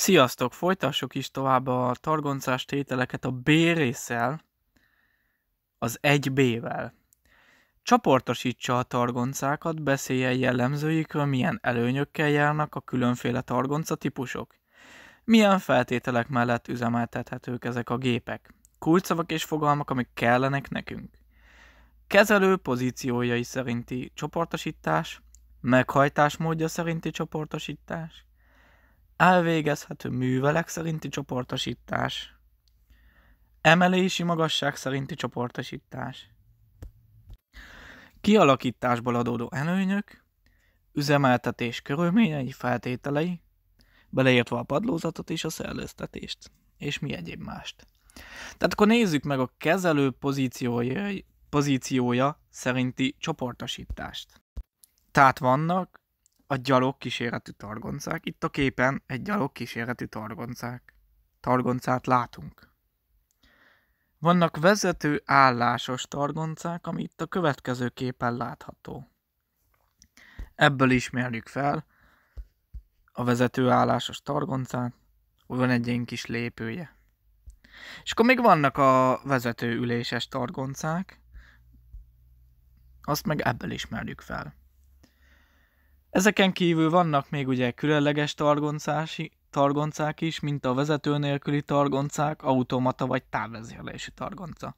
Sziasztok! Folytassuk is tovább a targoncás tételeket a B részsel, az 1B-vel. Csoportosítsa a targoncákat, beszélje jellemzőikről, milyen előnyökkel járnak a különféle targonca típusok. Milyen feltételek mellett üzemeltethetők ezek a gépek. Kulcsszavak és fogalmak, amik kellenek nekünk. Kezelő pozíciójai szerinti csoportosítás, meghajtás módja szerinti csoportosítás, elvégezhető művelek szerinti csoportosítás, emelési magasság szerinti csoportosítás, kialakításból adódó előnyök, üzemeltetés körülményei, feltételei, beleértve a padlózatot és a szellőztetést, és mi egyéb mást. Tehát akkor nézzük meg a kezelő pozíciója, pozíciója szerinti csoportosítást. Tehát vannak a gyalog kíséretű targoncák. Itt a képen egy gyalog kíséretű targoncák. Targoncát látunk. Vannak vezető állásos targoncák, ami itt a következő képen látható. Ebből ismerjük fel a vezető állásos targoncát, hogy van egy ilyen kis lépője. És akkor még vannak a vezető üléses targoncák, azt meg ebből ismerjük fel. Ezeken kívül vannak még ugye különleges targoncási, targoncák is, mint a vezető nélküli targoncák, automata vagy távvezérlési targonca.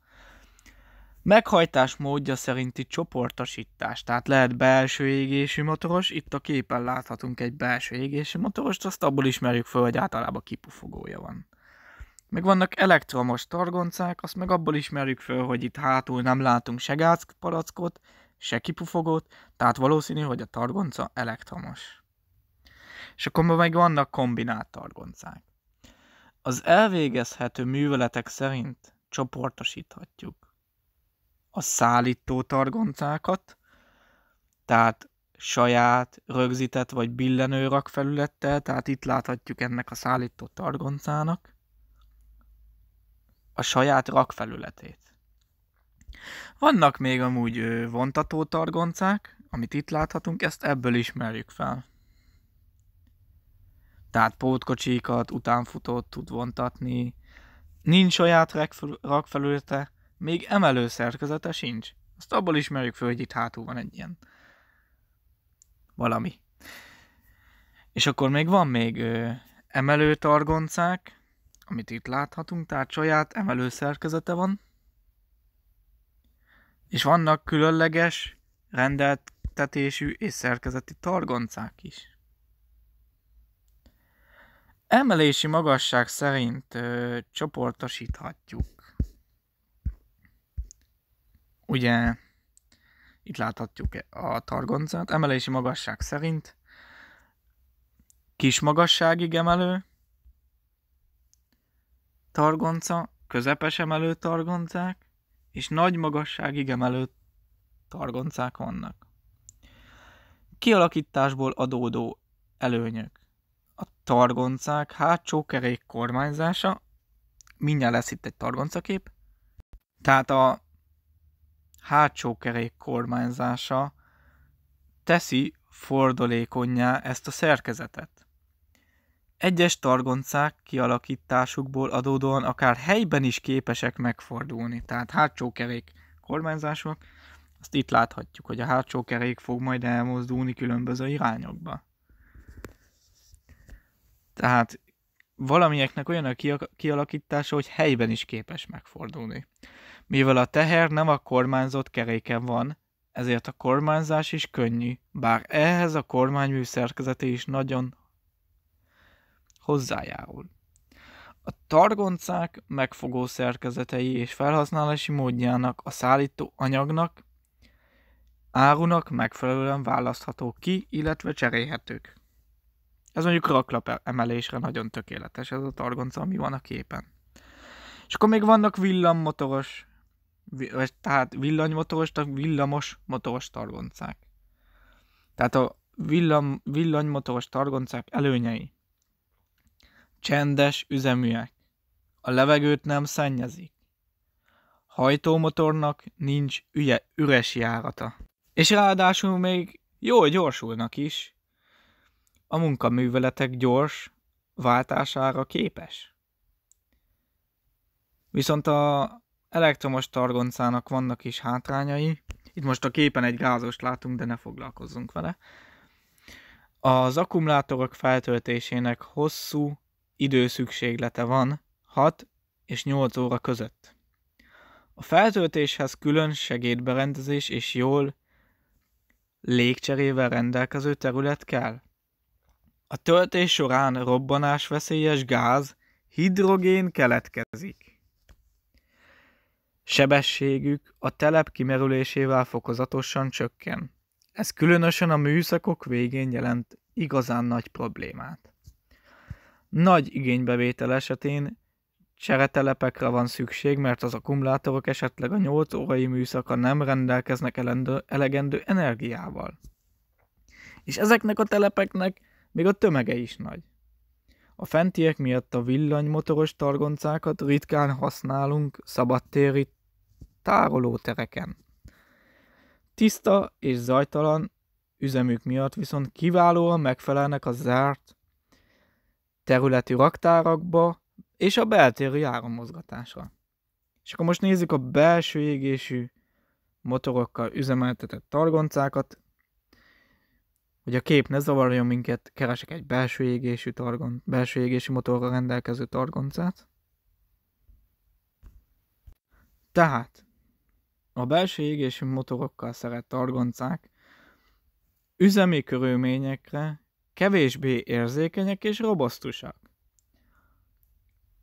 Meghajtás módja szerinti csoportosítás, tehát lehet belső égési motoros, itt a képen láthatunk egy belső égési motorost, azt abból ismerjük fel, hogy általában kipufogója van. Meg vannak elektromos targoncák, azt meg abból ismerjük föl, hogy itt hátul nem látunk se gázparackot, se kipufogót, tehát valószínű, hogy a targonca elektromos. És akkor meg vannak kombinált targoncák. Az elvégezhető műveletek szerint csoportosíthatjuk a szállító targoncákat, tehát saját, rögzített vagy billenő rakfelülettel, tehát itt láthatjuk ennek a szállító targoncának a saját rakfelületét. Vannak még amúgy vontató targoncák, amit itt láthatunk, ezt ebből ismerjük fel. Tehát pótkocsikat, utánfutót tud vontatni. Nincs saját rakfelülete, még emelő szerkezete sincs. Azt abból ismerjük föl, hogy itt hátul van egy ilyen valami. És akkor még van még ö, emelő targoncák, amit itt láthatunk, tehát saját emelő szerkezete van. És vannak különleges, rendeltetésű és szerkezeti targoncák is. Emelési magasság szerint ö, csoportosíthatjuk. Ugye itt láthatjuk a targoncát. Emelési magasság szerint kis magasságig emelő targonca, közepes emelő targoncák, és nagy magasságig emelő targoncák vannak. Kialakításból adódó előnyök. A targoncák hátsó kerék kormányzása, mindjárt lesz itt egy targoncakép, tehát a hátsó kerék kormányzása teszi fordolékonyá ezt a szerkezetet. Egyes targoncák kialakításukból adódóan akár helyben is képesek megfordulni, tehát hátsó kerék kormányzások. Azt itt láthatjuk, hogy a hátsó kerék fog majd elmozdulni különböző irányokba. Tehát valamieknek olyan a kialakítása, hogy helyben is képes megfordulni. Mivel a teher nem a kormányzott keréken van, ezért a kormányzás is könnyű, bár ehhez a kormánymű szerkezete is nagyon hozzájárul. A targoncák megfogó szerkezetei és felhasználási módjának a szállító anyagnak, árunak megfelelően választhatók ki, illetve cserélhetők. Ez mondjuk raklap e- emelésre nagyon tökéletes ez a targonca, ami van a képen. És akkor még vannak vagy tehát villanymotoros, tehát villamos motoros targoncák. Tehát a villam, villanymotoros targoncák előnyei. Csendes üzeműek. A levegőt nem szennyezik. Hajtómotornak nincs üye, üres járata. És ráadásul még jól gyorsulnak is. A munkaműveletek gyors váltására képes. Viszont a elektromos targoncának vannak is hátrányai. Itt most a képen egy gázost látunk, de ne foglalkozzunk vele. Az akkumulátorok feltöltésének hosszú, időszükséglete van 6 és 8 óra között. A feltöltéshez külön segédberendezés és jól légcserével rendelkező terület kell. A töltés során robbanásveszélyes gáz, hidrogén keletkezik. Sebességük a telep kimerülésével fokozatosan csökken. Ez különösen a műszakok végén jelent igazán nagy problémát nagy igénybevétel esetén cseretelepekre van szükség, mert az akkumulátorok esetleg a 8 órai műszaka nem rendelkeznek elendő, elegendő energiával. És ezeknek a telepeknek még a tömege is nagy. A fentiek miatt a villanymotoros targoncákat ritkán használunk szabadtéri tárolótereken. Tiszta és zajtalan üzemük miatt viszont kiválóan megfelelnek a zárt területi raktárakba és a beltéri áramozgatásra. És akkor most nézzük a belső égésű motorokkal üzemeltetett targoncákat. Hogy a kép ne zavarjon minket, keresek egy belső égésű, targon, belső égésű motorra rendelkező targoncát. Tehát a belső égésű motorokkal szerett targoncák üzemi körülményekre kevésbé érzékenyek és robosztusak.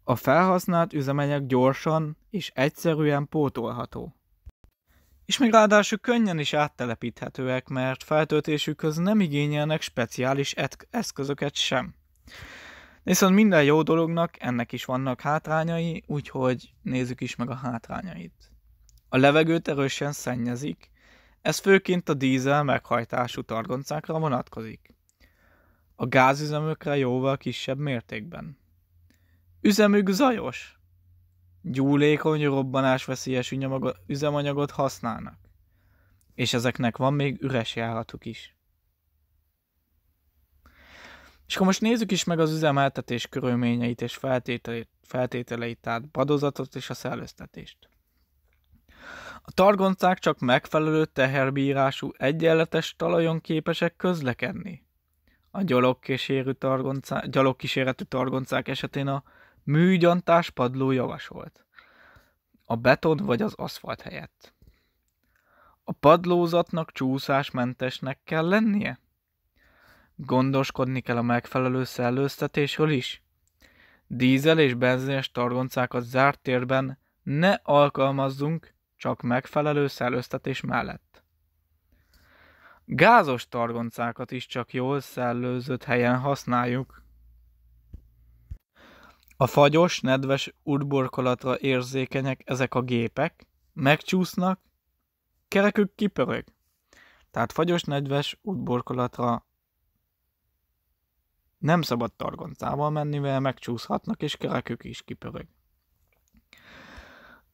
A felhasznált üzemanyag gyorsan és egyszerűen pótolható. És még ráadásul könnyen is áttelepíthetőek, mert feltöltésükhöz nem igényelnek speciális eszközöket sem. Viszont minden jó dolognak ennek is vannak hátrányai, úgyhogy nézzük is meg a hátrányait. A levegőt erősen szennyezik, ez főként a dízel meghajtású targoncákra vonatkozik a gázüzemekre jóval kisebb mértékben. Üzemük zajos. Gyúlékony, veszélyes üzemanyagot használnak. És ezeknek van még üres járatuk is. És akkor most nézzük is meg az üzemeltetés körülményeit és feltételeit, feltételeit tehát badozatot és a szellőztetést. A targoncák csak megfelelő teherbírású egyenletes talajon képesek közlekedni a gyalogkísérletű targoncák esetén a műgyantás padló javasolt. A beton vagy az aszfalt helyett. A padlózatnak csúszásmentesnek kell lennie? Gondoskodni kell a megfelelő szellőztetésről is? Dízel és benzines targoncákat zárt térben ne alkalmazzunk, csak megfelelő szellőztetés mellett. Gázos targoncákat is csak jól szellőzött helyen használjuk. A fagyos, nedves útborkolatra érzékenyek ezek a gépek, megcsúsznak, kerekük kipörög. Tehát fagyos, nedves útborkolatra nem szabad targoncával menni, mert megcsúszhatnak, és kerekük is kipörög.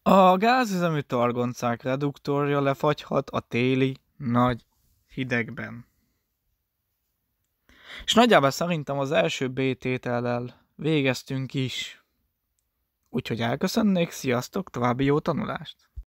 A gázüzemű targoncák reduktorja lefagyhat a téli nagy hidegben. És nagyjából szerintem az első B-tétellel végeztünk is. Úgyhogy elköszönnék, sziasztok, további jó tanulást!